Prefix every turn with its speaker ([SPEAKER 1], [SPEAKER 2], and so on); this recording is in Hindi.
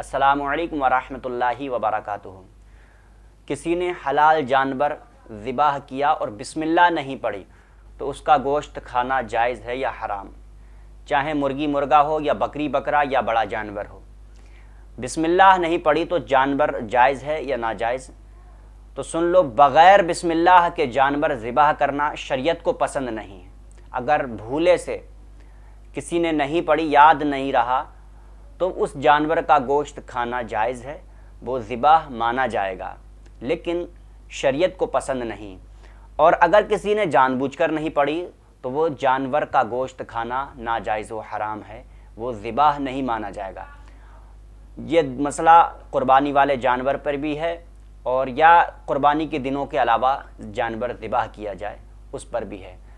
[SPEAKER 1] असलकम वालेकुम वबरक किसी ने हलाल जानवर ज़िबाह किया और बिसमिल्ला नहीं पढ़ी तो उसका गोश्त खाना जायज़ है या हराम चाहे मुर्गी मुर्गा हो या बकरी बकरा या बड़ा जानवर हो बिस्मिल्लाह नहीं पढ़ी तो जानवर जायज़ है या नाजायज़ तो सुन लो बग़ैर बिस्मिल्लाह के जानवर ज़िबाह करना शरीयत को पसंद नहीं है अगर भूले से किसी ने नहीं पढ़ी याद नहीं रहा तो उस जानवर का गोश्त खाना जायज़ है वो ज़िबाह माना जाएगा लेकिन शरीयत को पसंद नहीं और अगर किसी ने जानबूझकर नहीं पढ़ी तो वो जानवर का गोश्त खाना नाजायज़ व हराम है वो ज़िबाह नहीं माना जाएगा ये मसला क़ुरबानी वाले जानवर पर भी है और या क़ुरबानी के दिनों के अलावा जानवर ज़िबाह किया जाए उस पर भी है